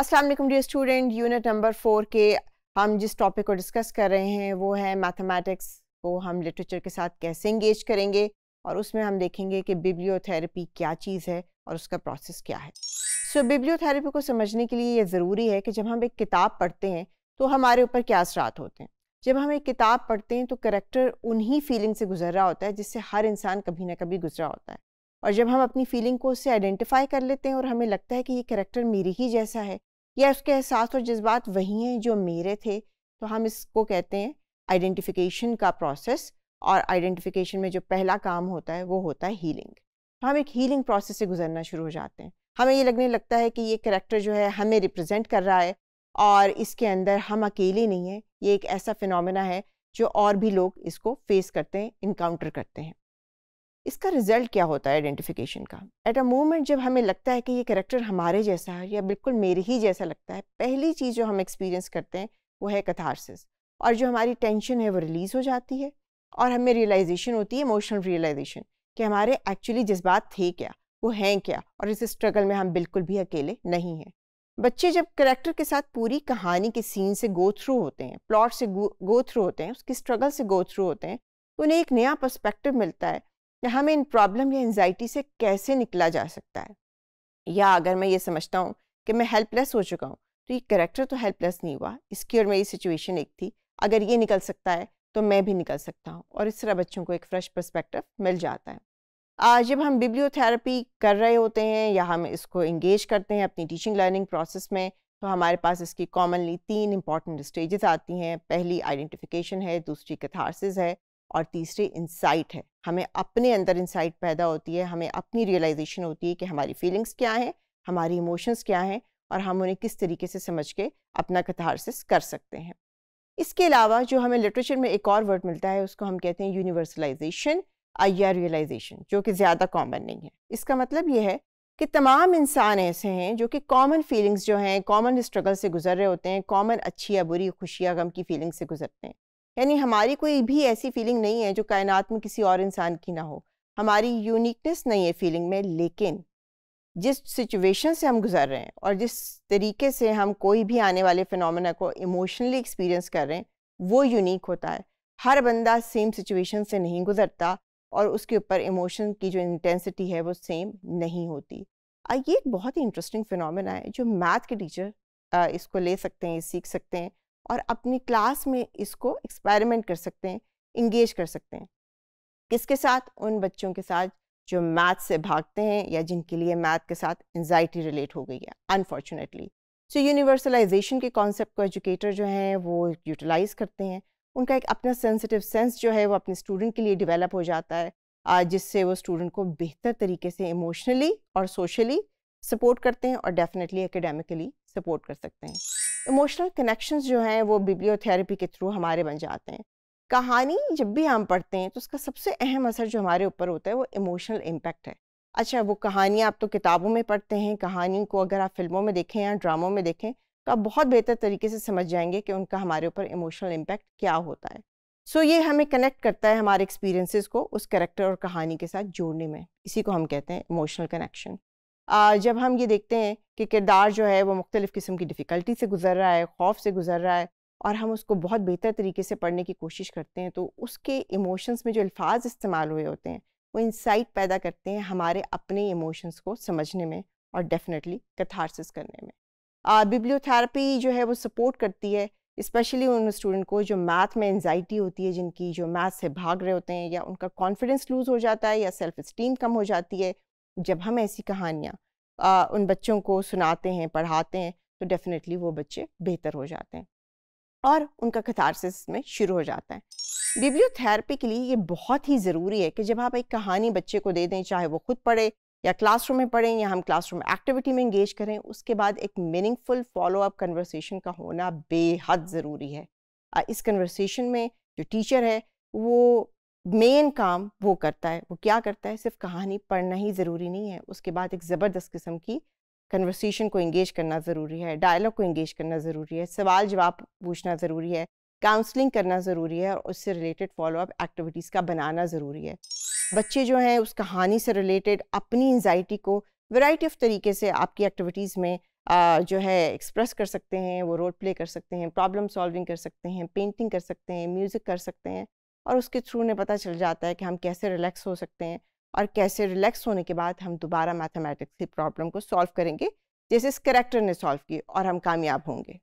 Aslam dear student unit number four के हम जिस टॉपिक को डिस्कस कर रहे हैं वो है मैथमेटिक्स को हम लिटरेचर के साथ कैसे इंगेज करेंगे और उसमें हम देखेंगे कि बिब्लियोथेरेपी क्या चीज़ है और उसका प्रोसेस क्या है सो so, बिब्लियोथेरेपी को समझने के लिए ये ज़रूरी है कि जब हम एक किताब पढ़ते हैं तो हमारे ऊपर क्या असरात होते हैं जब हम एक किताब पढ़ते हैं तो करेक्टर उन्हीं फीलिंग से गुजर रहा होता है जिससे हर इंसान कभी ना कभी गुजरा होता है और जब हम अपनी फीलिंग को उससे आइडेंटिफाई कर लेते हैं और हमें लगता है कि ये करेक्टर मेरी ही जैसा है या उसके एहसास और जज्बात वही हैं जो मेरे थे तो हम इसको कहते हैं आइडेंटिफिकेशन का प्रोसेस और आइडेंटिफिकेशन में जो पहला काम होता है वो होता है हीलिंग तो हम एक हीलिंग प्रोसेस से गुजरना शुरू हो जाते हैं हमें ये लगने लगता है कि ये करेक्टर जो है हमें रिप्रेजेंट कर रहा है और इसके अंदर हम अकेले नहीं हैं ये एक ऐसा फिनोमेना है जो और भी लोग इसको फेस करते हैं इनकाउंटर करते हैं इसका रिजल्ट क्या होता है आइडेंटिफिकेशन का एट अ मोमेंट जब हमें लगता है कि ये करेक्टर हमारे जैसा है या बिल्कुल मेरे ही जैसा लगता है पहली चीज़ जो हम एक्सपीरियंस करते हैं वो है कथारसिस और जो हमारी टेंशन है वो रिलीज़ हो जाती है और हमें रियलाइजेशन होती है इमोशनल रियलाइजेशन कि हमारे एक्चुअली जज्बात थे क्या वो हैं क्या और इस स्ट्रगल में हम बिल्कुल भी अकेले नहीं हैं बच्चे जब करेक्टर के साथ पूरी कहानी के सीन से गो थ्रू होते हैं प्लॉट से गो थ्रू होते हैं उसकी स्ट्रगल से गो थ्रू होते हैं उन्हें एक नया पर्सपेक्टिव मिलता है हमें इन प्रॉब्लम या एनजाइटी से कैसे निकला जा सकता है या अगर मैं ये समझता हूँ कि मैं हेल्पलेस हो चुका हूँ तो ये करेक्टर तो हेल्पलेस नहीं हुआ इसकी और मेरी सिचुएशन एक थी अगर ये निकल सकता है तो मैं भी निकल सकता हूँ और इस तरह बच्चों को एक फ्रेश परस्पेक्टिव मिल जाता है आज जब हम बिब्लियोथेरेपी कर रहे होते हैं या हम इसको इंगेज करते हैं अपनी टीचिंग लर्निंग प्रोसेस में तो हमारे पास इसकी कॉमनली तीन इंपॉर्टेंट स्टेजेस आती हैं पहली आइडेंटिफिकेशन है दूसरी कथारसिस है और तीसरे इंसाइट है हमें अपने अंदर इंसाइट पैदा होती है हमें अपनी रियलाइजेशन होती है कि हमारी फीलिंग्स क्या हैं हमारी इमोशंस क्या हैं और हम उन्हें किस तरीके से समझ के अपना कथारसिस कर सकते हैं इसके अलावा जो हमें लिटरेचर में एक और वर्ड मिलता है उसको हम कहते हैं यूनिवर्सलाइजेशन या रियलाइजेशन जो कि ज़्यादा कॉमन नहीं है इसका मतलब यह है कि तमाम इंसान ऐसे हैं जो कि कॉमन फीलिंग्स जो हैं कॉमन स्ट्रगल से गुजर रहे होते हैं कॉमन अच्छी या बुरी खुशी या गम की फीलिंग से गुजरते हैं यानी हमारी कोई भी ऐसी फीलिंग नहीं है जो कायनात में किसी और इंसान की ना हो हमारी यूनिकनेस नहीं है फीलिंग में लेकिन जिस सिचुएशन से हम गुजर रहे हैं और जिस तरीके से हम कोई भी आने वाले फिनमिना को इमोशनली एक्सपीरियंस कर रहे हैं वो यूनिक होता है हर बंदा सेम सिचुएशन से नहीं गुजरता और उसके ऊपर इमोशन की जो इंटेंसिटी है वो सेम नहीं होती ये एक बहुत ही इंटरेस्टिंग फिनमिना है जो मैथ के टीचर इसको ले सकते हैं सीख सकते हैं और अपनी क्लास में इसको एक्सपेरिमेंट कर सकते हैं इंगेज कर सकते हैं किसके साथ उन बच्चों के साथ जो मैथ से भागते हैं या जिनके लिए मैथ के साथ एनजाइटी रिलेट हो गई है अनफॉर्चुनेटली सो यूनिवर्सलाइजेशन के कॉन्सेप्ट को एजुकेटर जो हैं वो यूटिलाइज़ करते हैं उनका एक अपना सेंसिटिव सेंस जो है वो अपने स्टूडेंट के लिए डेवलप हो जाता है जिससे वो स्टूडेंट को बेहतर तरीके से इमोशनली और सोशली सपोर्ट करते हैं और डेफिनेटली एकेडमिकली सपोर्ट कर सकते हैं इमोशनल कनेक्शंस जो हैं वो बिब्लियोथेरेपी के थ्रू हमारे बन जाते हैं कहानी जब भी हम पढ़ते हैं तो उसका सबसे अहम असर जो हमारे ऊपर होता है वो इमोशनल इम्पैक्ट है अच्छा वो कहानियाँ आप तो किताबों में पढ़ते हैं कहानी को अगर आप फिल्मों में देखें या ड्रामों में देखें तो आप बहुत बेहतर तरीके से समझ जाएंगे कि उनका हमारे ऊपर इमोशनल इम्पैक्ट क्या होता है सो so, ये हमें कनेक्ट करता है हमारे एक्सपीरियंसेस को उस करेक्टर और कहानी के साथ जोड़ने में इसी को हम कहते हैं इमोशनल कनेक्शन जब हम ये देखते हैं कि किरदार जो है वो मुख्तलिफ़ किस्म की डिफ़िकल्टी से गुजर रहा है खौफ से गुजर रहा है और हम उसको बहुत बेहतर तरीके से पढ़ने की कोशिश करते हैं तो उसके इमोशंस में जो अल्फाज इस्तेमाल हुए होते हैं वो इंसाइट पैदा करते हैं हमारे अपने इमोशंस को समझने में और डेफिनेटली कथारसिस करने में बिब्लियोथेरापी जो है वो सपोर्ट करती है इस्पेशली उन स्टूडेंट को जो मैथ में एनजाइटी होती है जिनकी जो मैथ से भाग रहे होते हैं या उनका कॉन्फिडेंस लूज़ हो जाता है या सेल्फ इस्टीम कम हो जाती है जब हम ऐसी कहानियाँ उन बच्चों को सुनाते हैं पढ़ाते हैं तो डेफिनेटली वो बच्चे बेहतर हो जाते हैं और उनका कथारसिस में शुरू हो जाता है बिब्लियोथेरेपी के लिए ये बहुत ही ज़रूरी है कि जब आप एक कहानी बच्चे को दे दें चाहे वो खुद पढ़े या क्लासरूम में पढ़ें या हम क्लासरूम एक्टिविटी में इंगेज करें उसके बाद एक मीनिंगफुल फॉलो अप कन्वर्सेशन का होना बेहद ज़रूरी है इस कन्वर्सेशन में जो टीचर है वो मेन काम वो करता है वो क्या करता है सिर्फ कहानी पढ़ना ही ज़रूरी नहीं है उसके बाद एक ज़बरदस्त किस्म की कन्वर्सेशन को इंगेज करना ज़रूरी है डायलॉग को इंगेज करना ज़रूरी है सवाल जवाब पूछना ज़रूरी है काउंसलिंग करना ज़रूरी है और उससे रिलेटेड फॉलोअप एक्टिविटीज़ का बनाना ज़रूरी है बच्चे जो हैं उस कहानी से रिलेटेड अपनी एनजाइटी को वैरायटी ऑफ तरीके से आपकी एक्टिविटीज़ में आ, जो है एक्सप्रेस कर सकते हैं वो रोल प्ले कर सकते हैं प्रॉब्लम सॉल्विंग कर सकते हैं पेंटिंग कर सकते हैं म्यूज़िक कर सकते हैं और उसके थ्रू उन्हें पता चल जाता है कि हम कैसे रिलैक्स हो सकते हैं और कैसे रिलैक्स होने के बाद हम दोबारा मैथमेटिक्स की प्रॉब्लम को सॉल्व करेंगे जैसे इस करेक्टर ने सॉल्व की और हम कामयाब होंगे